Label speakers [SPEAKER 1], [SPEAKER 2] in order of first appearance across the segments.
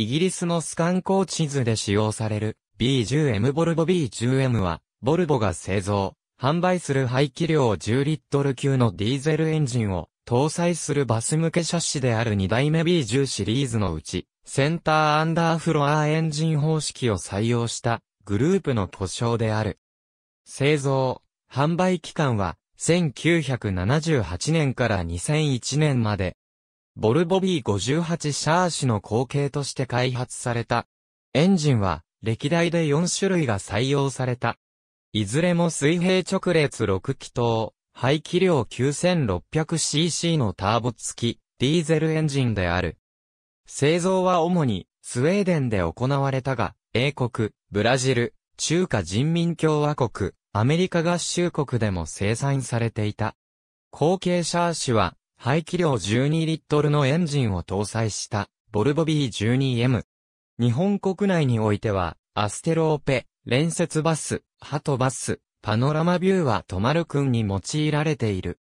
[SPEAKER 1] イギリスのスカンコー地図で使用される B10M ボルボ B10M は、ボルボが製造、販売する排気量10リットル級のディーゼルエンジンを搭載するバス向け車種である2代目 B10 シリーズのうち、センターアンダーフロアエンジン方式を採用したグループの故障である。製造、販売期間は1978年から2001年までボルボ B58 シャーシの後継として開発された。エンジンは、歴代で4種類が採用された。いずれも水平直列6気筒、排気量 9600cc のターボ付き、ディーゼルエンジンである。製造は主に、スウェーデンで行われたが、英国、ブラジル、中華人民共和国、アメリカ合衆国でも生産されていた。後継シャーシは、排気量12リットルのエンジンを搭載した、ボルボ B12M。日本国内においては、アステロオペ、連接バス、ハトバス、パノラマビューはまるく君に用いられている。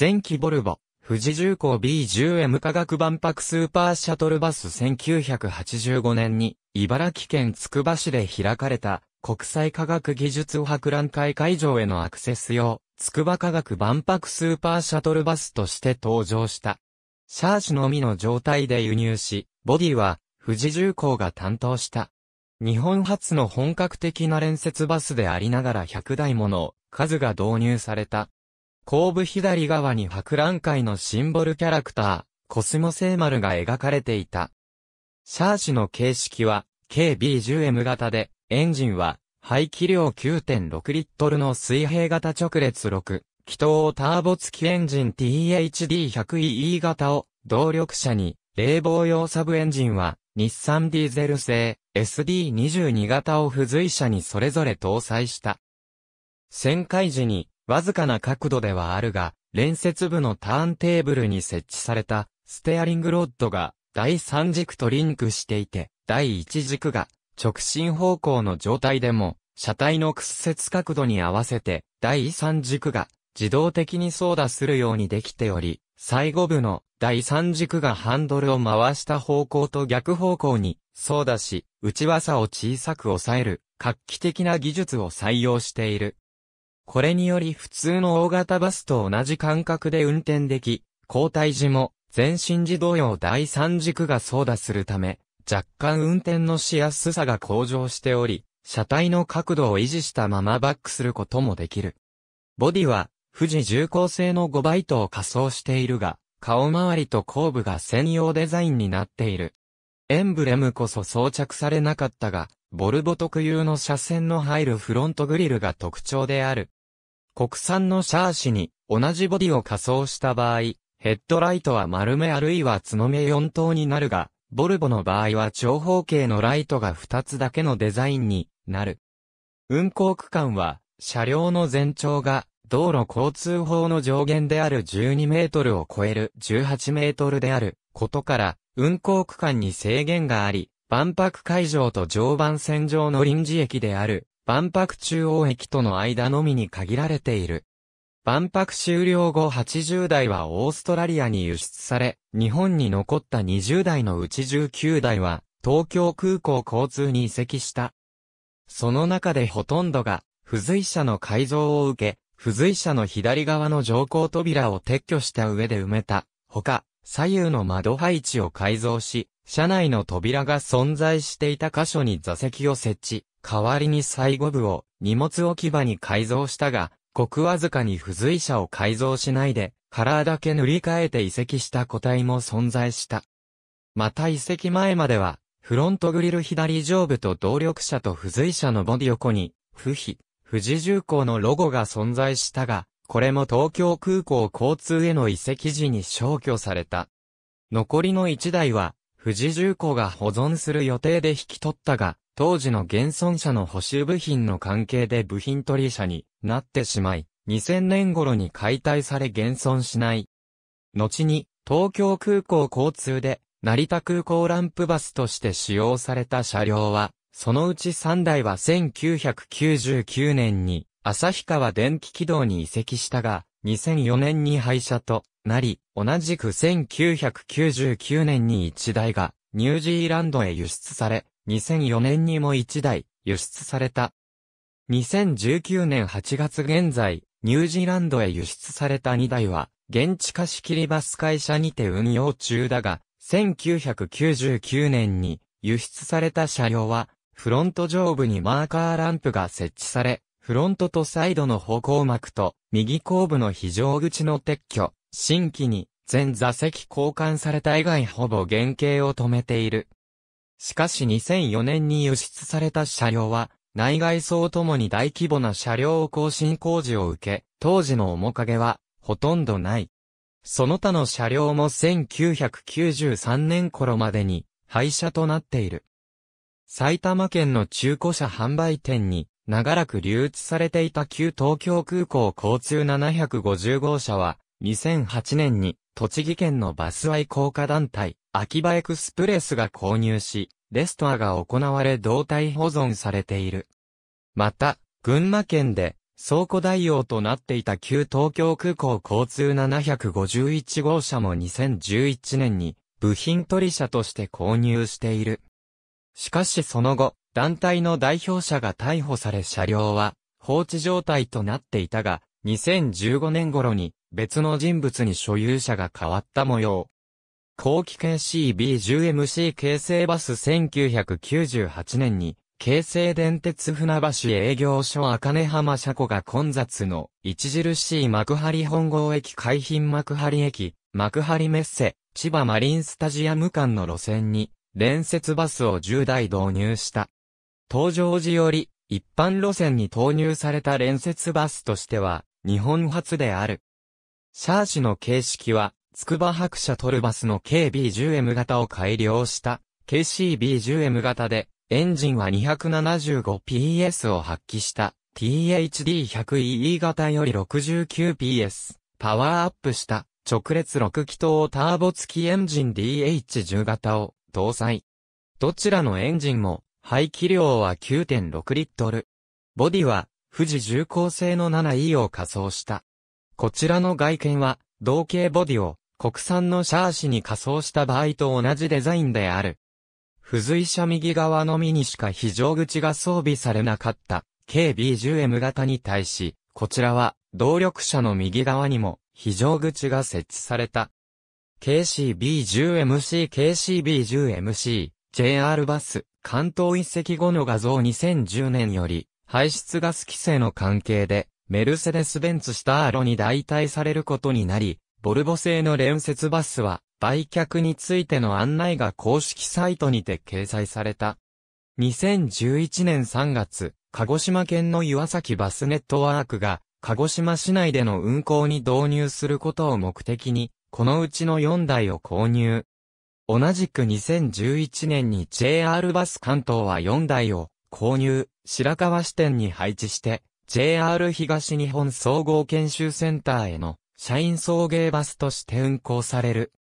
[SPEAKER 1] 前期ボルボ、富士重工 B10M 科学万博スーパーシャトルバス1985年に、茨城県つくば市で開かれた、国際科学技術博覧会会場へのアクセス用、筑波科学万博スーパーシャトルバスとして登場した。シャーシのみの状態で輸入し、ボディは富士重工が担当した。日本初の本格的な連接バスでありながら100台もの数が導入された。後部左側に博覧会のシンボルキャラクター、コスモ星丸が描かれていた。シャーシの形式は KB10M 型でエンジンは、排気量9.6リットルの水平型直列6、気筒ターボ付きエンジン THD100EE 型を動力車に、冷房用サブエンジンは、日産ディーゼル製 SD22 型を付随車にそれぞれ搭載した。旋回時に、わずかな角度ではあるが、連接部のターンテーブルに設置された、ステアリングロッドが、第3軸とリンクしていて、第1軸が、直進方向の状態でも、車体の屈折角度に合わせて、第3軸が自動的に操舵するようにできており、最後部の第3軸がハンドルを回した方向と逆方向に操舵し、内技を小さく抑える画期的な技術を採用している。これにより普通の大型バスと同じ感覚で運転でき、交代時も全身自動用第3軸が操舵するため、若干運転のしやすさが向上しており、車体の角度を維持したままバックすることもできる。ボディは、富士重工製の5バイトを仮装しているが、顔周りと後部が専用デザインになっている。エンブレムこそ装着されなかったが、ボルボ特有の車線の入るフロントグリルが特徴である。国産のシャーシに同じボディを仮装した場合、ヘッドライトは丸目あるいは角目4等になるが、ボルボの場合は長方形のライトが2つだけのデザインになる。運行区間は、車両の全長が、道路交通法の上限である12メートルを超える18メートルであることから、運行区間に制限があり、万博会場と常磐線上の臨時駅である、万博中央駅との間のみに限られている。万博終了後80台はオーストラリアに輸出され、日本に残った20台のうち19台は、東京空港交通に移籍した。その中でほとんどが、付随車の改造を受け、付随車の左側の乗降扉を撤去した上で埋めた。ほか、左右の窓配置を改造し、車内の扉が存在していた箇所に座席を設置、代わりに最後部を荷物置き場に改造したが、ごくわずかに付随者を改造しないで、カラーだけ塗り替えて移籍した個体も存在した。また移籍前までは、フロントグリル左上部と動力車と付随車のボディ横に、不比、富士重工のロゴが存在したが、これも東京空港交通への移籍時に消去された。残りの1台は、富士重工が保存する予定で引き取ったが、当時の現存者の補修部品の関係で部品取り車になってしまい、2000年頃に解体され現存しない。後に、東京空港交通で、成田空港ランプバスとして使用された車両は、そのうち3台は1999年に、旭川電気軌道に移籍したが、2004年に廃車となり、同じく1999年に1台がニュージーランドへ輸出され、2004年にも1台輸出された。2019年8月現在、ニュージーランドへ輸出された2台は、現地貸し切りバス会社にて運用中だが、1999年に輸出された車両は、フロント上部にマーカーランプが設置され、フロントとサイドの方向幕と右後部の非常口の撤去、新規に全座席交換された以外ほぼ原型を止めている。しかし2004年に輸出された車両は、内外装ともに大規模な車両更新工事を受け、当時の面影は、ほとんどない。その他の車両も1993年頃までに、廃車となっている。埼玉県の中古車販売店に、長らく流通されていた旧東京空港交通750号車は、2008年に、栃木県のバス愛好家団体、秋葉エクスプレスが購入し、レストアが行われ胴体保存されている。また、群馬県で倉庫代用となっていた旧東京空港交通751号車も2011年に部品取り車として購入している。しかしその後、団体の代表者が逮捕され車両は放置状態となっていたが、2015年頃に別の人物に所有者が変わった模様。後期系 CB10MC 京成バス1998年に、京成電鉄船橋営業所茜浜車庫が混雑の、著しい幕張本郷駅海浜幕張駅、幕張メッセ、千葉マリンスタジアム間の路線に、連接バスを10台導入した。登場時より、一般路線に投入された連接バスとしては、日本初である。シャーシの形式は、筑波白車トルバスの KB10M 型を改良した KCB10M 型で、エンジンは 275PS を発揮した THD100EE 型より 69PS、パワーアップした直列6気筒ターボ付きエンジン DH10 型を搭載。どちらのエンジンも排気量は9.6リットル。ボディは富士重工製の 7E を仮装した。こちらの外見は同型ボディを国産のシャーシに仮装した場合と同じデザインである。付随車右側のみにしか非常口が装備されなかった KB10M 型に対し、こちらは動力車の右側にも非常口が設置された。KCB10MC、KCB10MC、JR バス、関東一席後の画像2010年より、排出ガス規制の関係で、メルセデス・ベンツスターロに代替されることになり、ボルボ製の連接バスは、売却についての案内が公式サイトにて掲載された。2011年3月、鹿児島県の岩崎バスネットワークが、鹿児島市内での運行に導入することを目的に、このうちの4台を購入。同じく2011年に JR バス関東は4台を購入、白川支店に配置して、JR 東日本総合研修センターへの社員送迎バスとして運行される。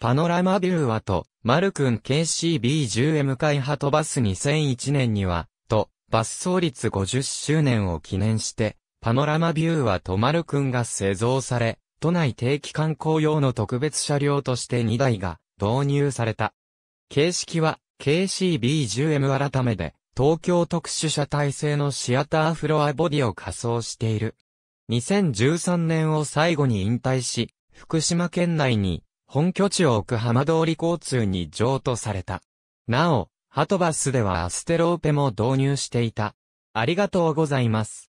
[SPEAKER 1] パノラマビューアと、マルクン KCB10M 開発バス2001年には、と、バス創立50周年を記念して、パノラマビューアとマルクンが製造され、都内定期観光用の特別車両として2台が導入された。形式は KCB10M 改めで、東京特殊車体制のシアターフロアボディを仮装している。2013年を最後に引退し、福島県内に本拠地を置く浜通り交通に譲渡された。なお、ハトバスではアステローペも導入していた。ありがとうございます。